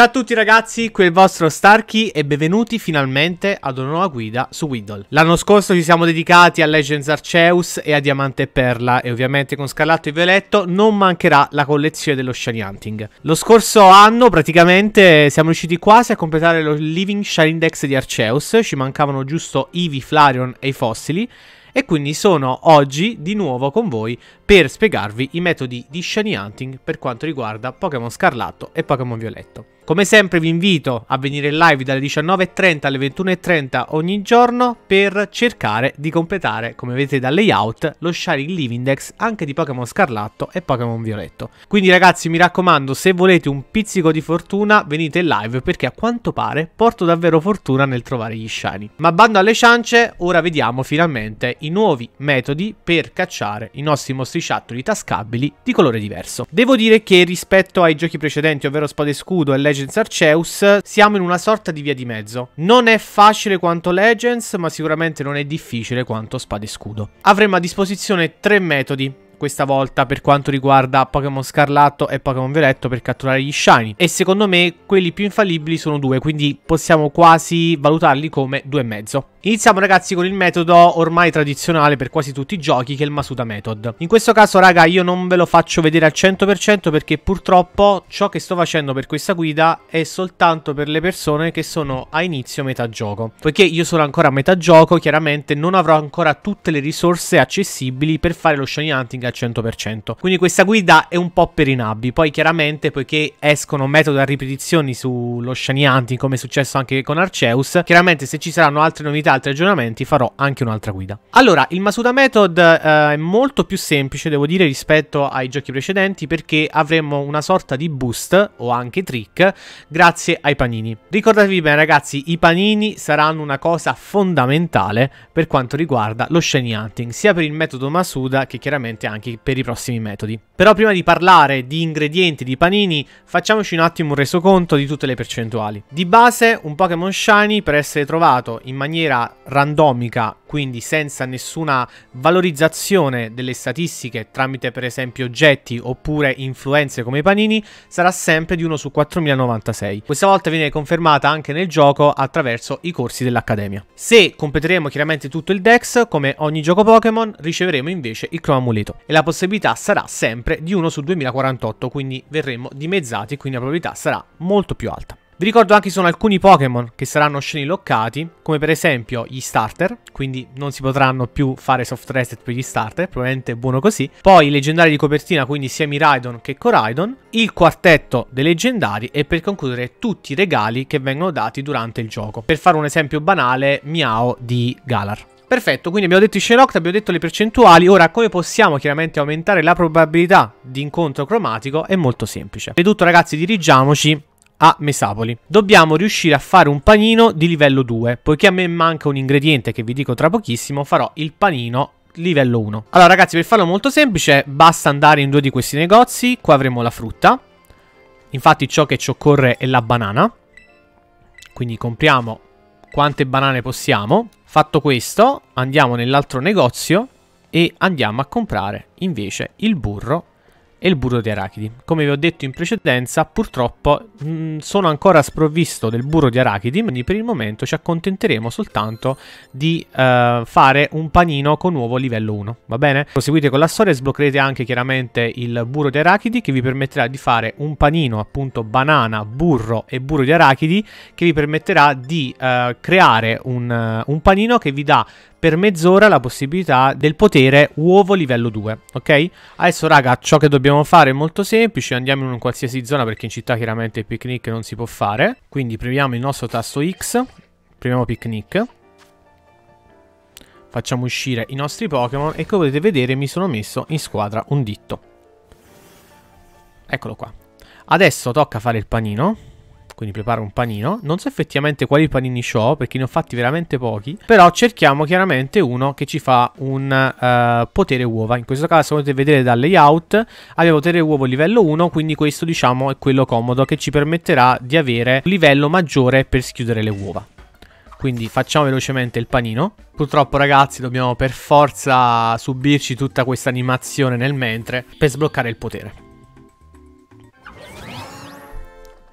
Ciao a tutti ragazzi, qui è il vostro Starkey e benvenuti finalmente ad una nuova guida su Widdle. L'anno scorso ci siamo dedicati a Legends Arceus e a Diamante e Perla e ovviamente con Scarlatto e Violetto non mancherà la collezione dello Shiny Hunting. Lo scorso anno praticamente siamo riusciti quasi a completare lo Living Shiny Index di Arceus, ci mancavano giusto Eevee, Flareon e i fossili e quindi sono oggi di nuovo con voi per spiegarvi i metodi di Shiny Hunting per quanto riguarda Pokémon Scarlatto e Pokémon Violetto. Come sempre vi invito a venire in live dalle 19.30 alle 21.30 ogni giorno per cercare di completare, come vedete dal layout, lo Shining Live Index anche di Pokémon Scarlatto e Pokémon Violetto. Quindi ragazzi mi raccomando, se volete un pizzico di fortuna venite in live perché a quanto pare porto davvero fortuna nel trovare gli Shiny. Ma bando alle ciance, ora vediamo finalmente i nuovi metodi per cacciare i nostri mostri shuttle tascabili di colore diverso. Devo dire che rispetto ai giochi precedenti, ovvero Spade Scudo e Legend Legends Arceus siamo in una sorta di via di mezzo. Non è facile quanto Legends, ma sicuramente non è difficile quanto Spada e Scudo. Avremo a disposizione tre metodi questa volta per quanto riguarda Pokémon Scarlatto e Pokémon Violetto per catturare gli Shiny. E secondo me quelli più infallibili sono due, quindi possiamo quasi valutarli come due e mezzo. Iniziamo ragazzi con il metodo ormai tradizionale per quasi tutti i giochi che è il Masuda Method. In questo caso raga io non ve lo faccio vedere al 100% perché purtroppo ciò che sto facendo per questa guida è soltanto per le persone che sono a inizio metà gioco. Poiché io sono ancora a metà gioco chiaramente non avrò ancora tutte le risorse accessibili per fare lo shiny hunting al 100%. Quindi questa guida è un po' per i nabbi. Poi chiaramente poiché escono metodi a ripetizioni sullo shiny hunting come è successo anche con Arceus chiaramente se ci saranno altre novità altri aggiornamenti farò anche un'altra guida. Allora, il Masuda Method eh, è molto più semplice, devo dire, rispetto ai giochi precedenti perché avremo una sorta di boost o anche trick grazie ai panini. Ricordatevi bene ragazzi, i panini saranno una cosa fondamentale per quanto riguarda lo shiny hunting, sia per il metodo Masuda che chiaramente anche per i prossimi metodi. Però prima di parlare di ingredienti di panini, facciamoci un attimo un resoconto di tutte le percentuali. Di base, un Pokémon shiny per essere trovato in maniera randomica, quindi senza nessuna valorizzazione delle statistiche tramite per esempio oggetti oppure influenze come i panini, sarà sempre di 1 su 4096. Questa volta viene confermata anche nel gioco attraverso i corsi dell'Accademia. Se completeremo chiaramente tutto il Dex, come ogni gioco Pokémon, riceveremo invece il Cromo Amuleto e la possibilità sarà sempre di 1 su 2048, quindi verremo dimezzati, quindi la probabilità sarà molto più alta. Vi ricordo anche che ci sono alcuni Pokémon che saranno locati, come per esempio gli starter, quindi non si potranno più fare soft reset per gli starter, probabilmente è buono così. Poi i leggendari di copertina, quindi sia Miraidon che Coraidon, il quartetto dei leggendari e per concludere tutti i regali che vengono dati durante il gioco. Per fare un esempio banale, Miao di Galar. Perfetto, quindi abbiamo detto i Shenrocked, abbiamo detto le percentuali, ora come possiamo chiaramente aumentare la probabilità di incontro cromatico è molto semplice. È tutto ragazzi, dirigiamoci a Mesapoli. Dobbiamo riuscire a fare un panino di livello 2, poiché a me manca un ingrediente che vi dico tra pochissimo, farò il panino livello 1. Allora ragazzi, per farlo molto semplice, basta andare in due di questi negozi, qua avremo la frutta, infatti ciò che ci occorre è la banana, quindi compriamo quante banane possiamo. Fatto questo, andiamo nell'altro negozio e andiamo a comprare invece il burro e il burro di arachidi. Come vi ho detto in precedenza, purtroppo mh, mm, sono ancora sprovvisto del burro di arachidi, quindi per il momento ci accontenteremo soltanto di uh, fare un panino con uovo livello 1, va bene? Proseguite con la storia e sbloccherete anche chiaramente il burro di arachidi che vi permetterà di fare un panino appunto banana, burro e burro di arachidi che vi permetterà di uh, creare un, uh, un panino che vi dà per mezz'ora la possibilità del potere uovo livello 2, ok? Adesso raga, ciò che dobbiamo fare è molto semplice, andiamo in un qualsiasi zona perché in città chiaramente il picnic non si può fare, quindi premiamo il nostro tasto X, premiamo picnic, facciamo uscire i nostri Pokémon e come potete vedere mi sono messo in squadra un ditto. Eccolo qua. Adesso tocca fare il panino quindi preparo un panino. Non so effettivamente quali panini ho, perché ne ho fatti veramente pochi, però cerchiamo chiaramente uno che ci fa un uh, potere uova. In questo caso, come potete vedere dal layout, abbiamo potere uovo livello 1, quindi questo diciamo è quello comodo che ci permetterà di avere un livello maggiore per schiudere le uova. Quindi facciamo velocemente il panino. Purtroppo ragazzi dobbiamo per forza subirci tutta questa animazione nel mentre per sbloccare il potere.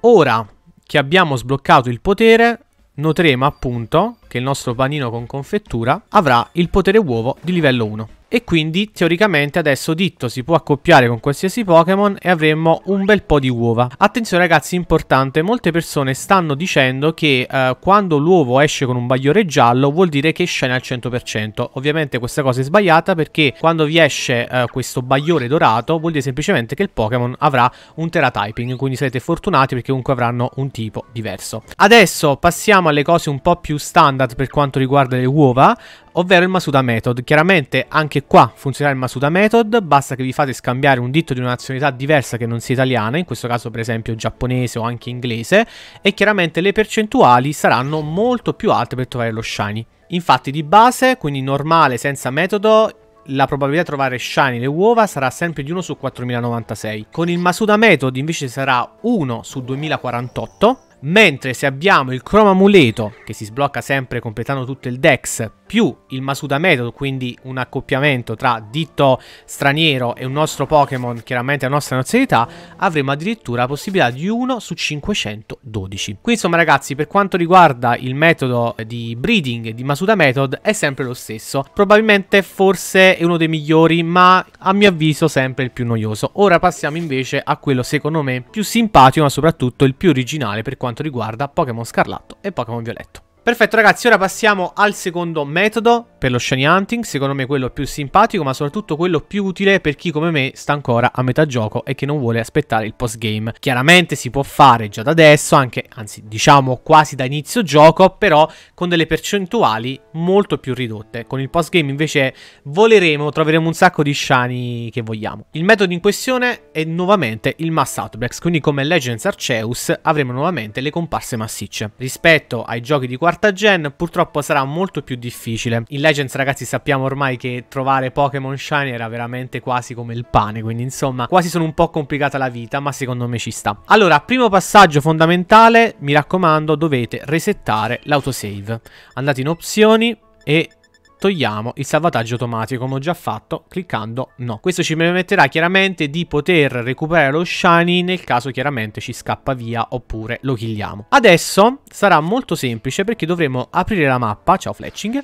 Ora che abbiamo sbloccato il potere, noteremo appunto che il nostro panino con confettura avrà il potere uovo di livello 1. E quindi teoricamente adesso Ditto si può accoppiare con qualsiasi Pokémon e avremmo un bel po' di uova. Attenzione ragazzi, importante, molte persone stanno dicendo che eh, quando l'uovo esce con un bagliore giallo vuol dire che scena al 100%. Ovviamente questa cosa è sbagliata perché quando vi esce eh, questo bagliore dorato vuol dire semplicemente che il Pokémon avrà un Terra-typing, quindi sarete fortunati perché comunque avranno un tipo diverso. Adesso passiamo alle cose un po' più standard standard per quanto riguarda le uova, ovvero il Masuda Method. Chiaramente anche qua funzionerà il Masuda Method, basta che vi fate scambiare un dito di una nazionalità diversa che non sia italiana, in questo caso per esempio giapponese o anche inglese, e chiaramente le percentuali saranno molto più alte per trovare lo shiny. Infatti di base, quindi normale senza metodo, la probabilità di trovare shiny le uova sarà sempre di 1 su 4096. Con il Masuda Method invece sarà 1 su 2048 Mentre se abbiamo il Chroma Amuleto, che si sblocca sempre completando tutto il Dex, più il Masuda Method, quindi un accoppiamento tra Ditto Straniero e un nostro Pokémon, chiaramente la nostra nazionalità, avremo addirittura la possibilità di 1 su 512. Qui insomma ragazzi, per quanto riguarda il metodo di breeding di Masuda Method, è sempre lo stesso. Probabilmente forse è uno dei migliori, ma a mio avviso sempre il più noioso. Ora passiamo invece a quello secondo me più simpatico, ma soprattutto il più originale per quanto quanto riguarda Pokémon Scarlatto e Pokémon Violetto. Perfetto ragazzi, ora passiamo al secondo metodo per lo shiny hunting, secondo me quello più simpatico ma soprattutto quello più utile per chi come me sta ancora a metà gioco e che non vuole aspettare il post game. Chiaramente si può fare già da adesso, anche anzi diciamo quasi da inizio gioco, però con delle percentuali molto più ridotte. Con il post game invece voleremo, troveremo un sacco di shiny che vogliamo. Il metodo in questione è nuovamente il Mass Outbreaks, quindi come Legends Arceus avremo nuovamente le comparse massicce. Rispetto ai giochi di quarta quarta gen purtroppo sarà molto più difficile. In Legends ragazzi sappiamo ormai che trovare Pokémon Shiny era veramente quasi come il pane, quindi insomma quasi sono un po' complicata la vita, ma secondo me ci sta. Allora, primo passaggio fondamentale, mi raccomando dovete resettare l'autosave. Andate in opzioni e togliamo il salvataggio automatico come ho già fatto cliccando no. Questo ci permetterà chiaramente di poter recuperare lo shiny nel caso chiaramente ci scappa via oppure lo killiamo. Adesso sarà molto semplice perché dovremo aprire la mappa, ciao fletching,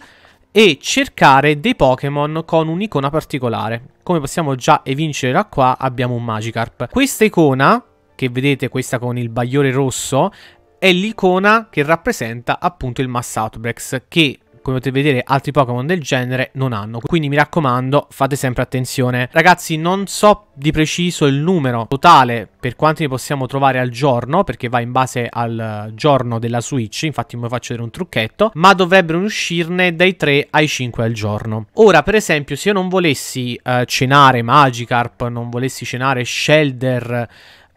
e cercare dei Pokémon con un'icona particolare. Come possiamo già evincere da qua abbiamo un Magikarp. Questa icona, che vedete questa con il bagliore rosso, è l'icona che rappresenta appunto il Mass Outbreaks che come potete vedere altri Pokémon del genere non hanno. Quindi mi raccomando, fate sempre attenzione. Ragazzi, non so di preciso il numero totale per quanti ne possiamo trovare al giorno, perché va in base al giorno della Switch, infatti vi faccio vedere un trucchetto, ma dovrebbero uscirne dai 3 ai 5 al giorno. Ora, per esempio, se io non volessi eh, cenare Magikarp, non volessi cenare Shelder,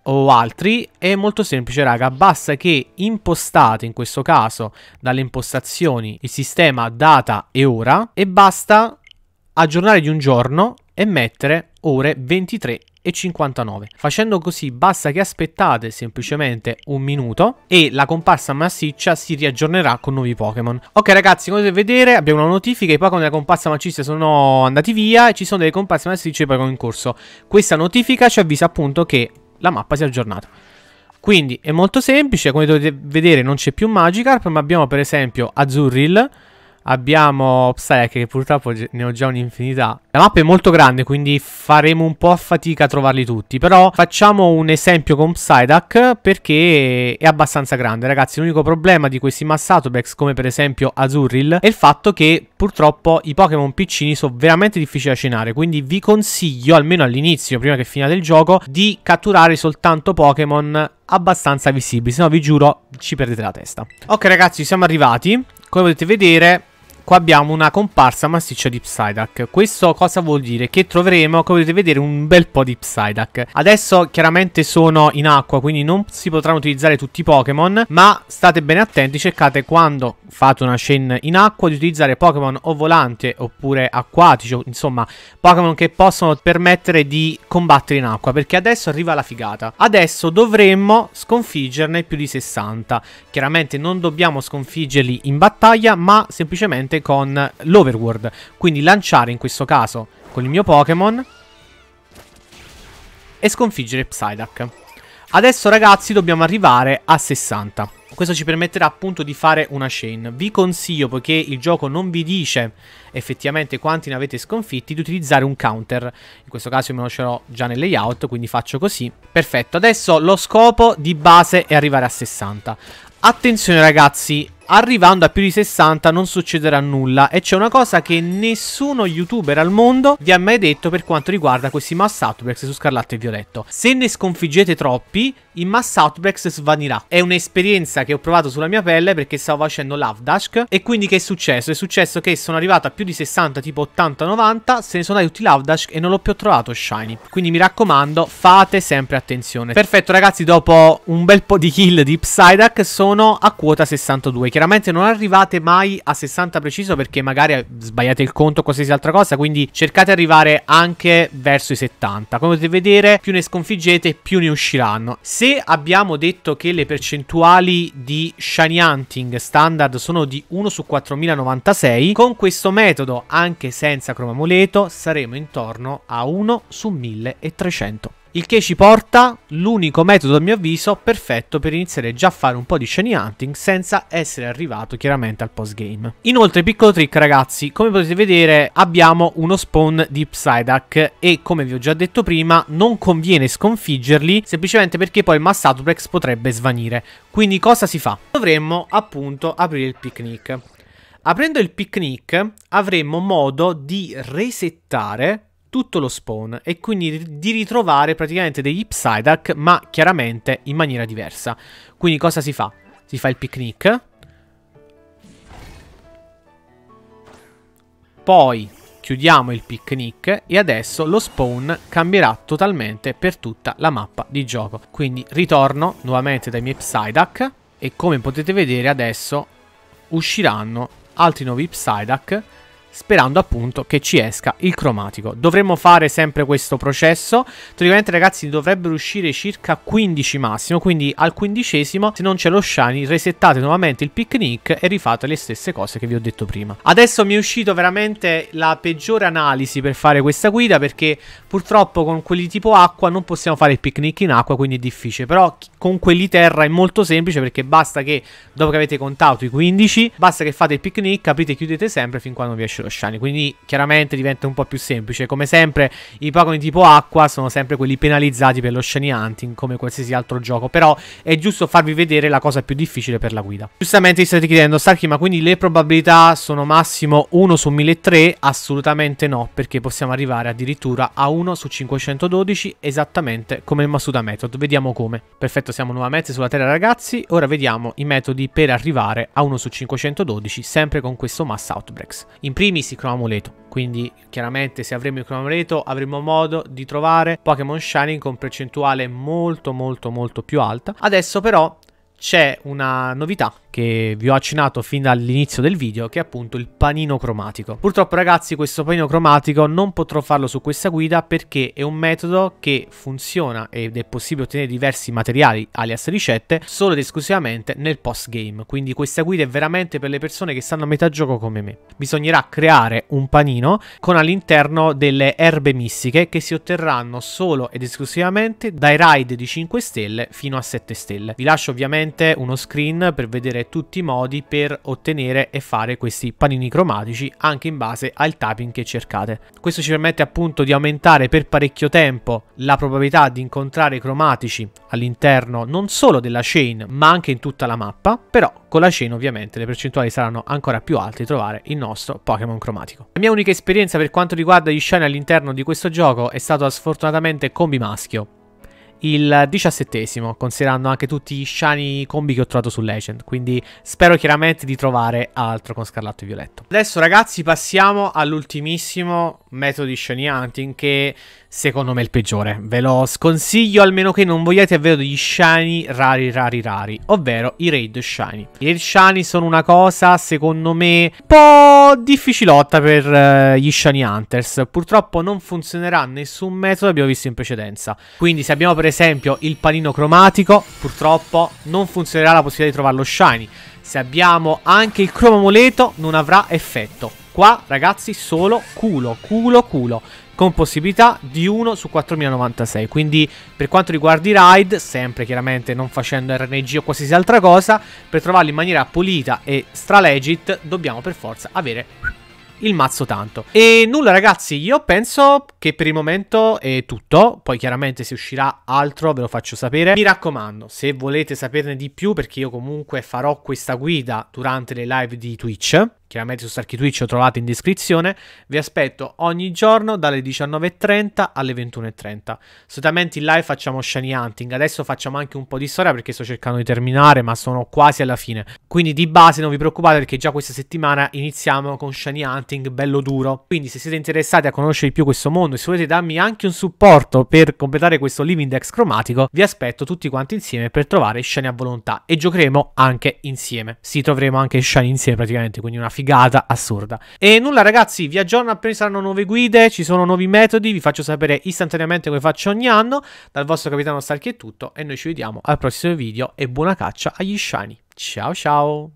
o altri è molto semplice raga basta che impostate in questo caso dalle impostazioni il sistema data e ora e basta aggiornare di un giorno e mettere ore 23 e 59 facendo così basta che aspettate semplicemente un minuto e la comparsa massiccia si riaggiornerà con nuovi Pokémon ok ragazzi come potete vedere abbiamo una notifica i Pokémon della comparsa massiccia sono andati via e ci sono delle comparse massicce Pokémon in corso questa notifica ci avvisa appunto che la mappa si è aggiornata. Quindi è molto semplice, come potete vedere non c'è più Magikarp, ma abbiamo per esempio Azuril, Abbiamo Psyche che purtroppo ne ho già un'infinità. La mappa è molto grande quindi faremo un po' a fatica a trovarli tutti. Però facciamo un esempio con Psyduck perché è abbastanza grande. Ragazzi l'unico problema di questi Mass come per esempio Azuril è il fatto che purtroppo i Pokémon piccini sono veramente difficili da cenare Quindi vi consiglio almeno all'inizio prima che finiate del gioco di catturare soltanto Pokémon abbastanza visibili, se no vi giuro ci perdete la testa. Ok ragazzi, siamo arrivati. Come potete vedere Qua abbiamo una comparsa massiccia di Psyduck. Questo cosa vuol dire? Che troveremo, come potete vedere, un bel po' di Psyduck. Adesso chiaramente sono in acqua, quindi non si potranno utilizzare tutti i Pokémon, ma state bene attenti, cercate quando fate una Shen in acqua di utilizzare Pokémon o volante oppure acquatici, insomma Pokémon che possono permettere di combattere in acqua, perché adesso arriva la figata. Adesso dovremmo sconfiggerne più di 60. Chiaramente non dobbiamo sconfiggerli in battaglia, ma semplicemente parte con l'overworld. Quindi lanciare in questo caso con il mio Pokémon e sconfiggere Psyduck. Adesso ragazzi dobbiamo arrivare a 60. Questo ci permetterà appunto di fare una chain. Vi consiglio, poiché il gioco non vi dice effettivamente quanti ne avete sconfitti, di utilizzare un counter. In questo caso io me lo ce già nel layout, quindi faccio così. Perfetto, adesso lo scopo di base è arrivare a 60. Attenzione ragazzi, Arrivando a più di 60 non succederà nulla e c'è una cosa che nessuno youtuber al mondo vi ha mai detto per quanto riguarda questi mass outbreaks su Scarlatto e Violetto. Se ne sconfiggete troppi in Mass Outbreaks svanirà. È un'esperienza che ho provato sulla mia pelle perché stavo facendo l'Avdask e quindi che è successo? È successo che sono arrivato a più di 60, tipo 80-90, se ne sono andati tutti l'Avdask e non l'ho più trovato Shiny. Quindi mi raccomando, fate sempre attenzione. Perfetto ragazzi, dopo un bel po' di kill di Psyduck sono a quota 62. Chiaramente non arrivate mai a 60 preciso perché magari sbagliate il conto o qualsiasi altra cosa, quindi cercate di arrivare anche verso i 70. Come potete vedere, più ne sconfiggete, più ne usciranno. Se se abbiamo detto che le percentuali di shiny hunting standard sono di 1 su 4096, con questo metodo, anche senza cromamuleto, saremo intorno a 1 su 1300. Il che ci porta l'unico metodo a mio avviso perfetto per iniziare già a fare un po' di shiny hunting senza essere arrivato chiaramente al post game. Inoltre piccolo trick ragazzi, come potete vedere abbiamo uno spawn di Psyduck e come vi ho già detto prima non conviene sconfiggerli semplicemente perché poi il Massatuplex potrebbe svanire. Quindi cosa si fa? Dovremmo appunto aprire il picnic. Aprendo il picnic avremo modo di resettare tutto lo spawn e quindi di ritrovare praticamente degli Psyduck ma chiaramente in maniera diversa. Quindi cosa si fa? Si fa il picnic. Poi chiudiamo il picnic e adesso lo spawn cambierà totalmente per tutta la mappa di gioco. Quindi ritorno nuovamente dai miei Psyduck e come potete vedere adesso usciranno altri nuovi Psyduck sperando appunto che ci esca il cromatico. Dovremmo fare sempre questo processo, teoricamente ragazzi dovrebbero uscire circa 15 massimo, quindi al quindicesimo se non c'è lo shiny resettate nuovamente il picnic e rifate le stesse cose che vi ho detto prima. Adesso mi è uscito veramente la peggiore analisi per fare questa guida perché purtroppo con quelli tipo acqua non possiamo fare il picnic in acqua quindi è difficile, però con quelli terra è molto semplice perché basta che dopo che avete contato i 15 basta che fate il picnic aprite e chiudete sempre fin quando vi esce lo lo Shiny. Quindi chiaramente diventa un po' più semplice. Come sempre, i Pokémon tipo acqua sono sempre quelli penalizzati per lo Shiny Hunting, come qualsiasi altro gioco. Però è giusto farvi vedere la cosa più difficile per la guida. Giustamente vi state chiedendo, Starky, ma quindi le probabilità sono massimo 1 su 1003? Assolutamente no, perché possiamo arrivare addirittura a 1 su 512, esattamente come il Masuda Method. Vediamo come. Perfetto, siamo nuovamente sulla terra, ragazzi. Ora vediamo i metodi per arrivare a 1 su 512, sempre con questo Mass Outbreaks. In primo primis il cromamuleto. Quindi chiaramente se avremo il cromamuleto avremo modo di trovare Pokémon Shining con percentuale molto molto molto più alta. Adesso però c'è una novità che vi ho accennato fin dall'inizio del video, che è appunto il panino cromatico. Purtroppo ragazzi questo panino cromatico non potrò farlo su questa guida perché è un metodo che funziona ed è possibile ottenere diversi materiali alias ricette solo ed esclusivamente nel post game, quindi questa guida è veramente per le persone che stanno a metà gioco come me. Bisognerà creare un panino con all'interno delle erbe mistiche che si otterranno solo ed esclusivamente dai raid di 5 stelle fino a 7 stelle. Vi lascio ovviamente uno screen per vedere tutti i modi per ottenere e fare questi panini cromatici anche in base al tapping che cercate. Questo ci permette appunto di aumentare per parecchio tempo la probabilità di incontrare cromatici all'interno non solo della chain ma anche in tutta la mappa, però con la chain ovviamente le percentuali saranno ancora più alte di trovare il nostro Pokémon cromatico. La mia unica esperienza per quanto riguarda gli shiny all'interno di questo gioco è stata sfortunatamente combi maschio, il diciassettesimo, considerando anche tutti gli shiny combi che ho trovato su Legend, quindi spero chiaramente di trovare altro con Scarlatto e Violetto. Adesso ragazzi passiamo all'ultimissimo metodo di shiny hunting che secondo me è il peggiore, ve lo sconsiglio almeno che non vogliate avere degli shiny rari rari rari, ovvero i raid shiny. I raid shiny sono una cosa secondo me un po' difficilotta per eh, gli Shiny Hunters. Purtroppo non funzionerà nessun metodo abbiamo visto in precedenza. Quindi se abbiamo per esempio il panino cromatico, purtroppo non funzionerà la possibilità di trovarlo Shiny. Se abbiamo anche il cromamuleto, non avrà effetto. Qua, ragazzi, solo culo, culo, culo. Con possibilità di 1 su 4096. Quindi, per quanto riguarda i ride, sempre chiaramente non facendo RNG o qualsiasi altra cosa, per trovarli in maniera pulita e stralegit, dobbiamo per forza avere il mazzo tanto. E nulla ragazzi, io penso che per il momento è tutto, poi chiaramente se uscirà altro ve lo faccio sapere. Mi raccomando, se volete saperne di più, perché io comunque farò questa guida durante le live di Twitch, chiaramente su Starkey Twitch lo trovate in descrizione. Vi aspetto ogni giorno dalle 19.30 alle 21.30. Solitamente in live facciamo shiny hunting, adesso facciamo anche un po' di storia perché sto cercando di terminare, ma sono quasi alla fine. Quindi di base non vi preoccupate perché già questa settimana iniziamo con shiny hunting bello duro. Quindi se siete interessati a conoscere di più questo mondo e se volete darmi anche un supporto per completare questo Living Dex cromatico, vi aspetto tutti quanti insieme per trovare shiny a volontà e giocheremo anche insieme. Sì, troveremo anche shiny insieme praticamente, quindi una figata assurda. E nulla ragazzi, vi aggiorno appena saranno nuove guide, ci sono nuovi metodi, vi faccio sapere istantaneamente come faccio ogni anno. Dal vostro capitano Starchi è tutto e noi ci vediamo al prossimo video e buona caccia agli sciani. Ciao ciao!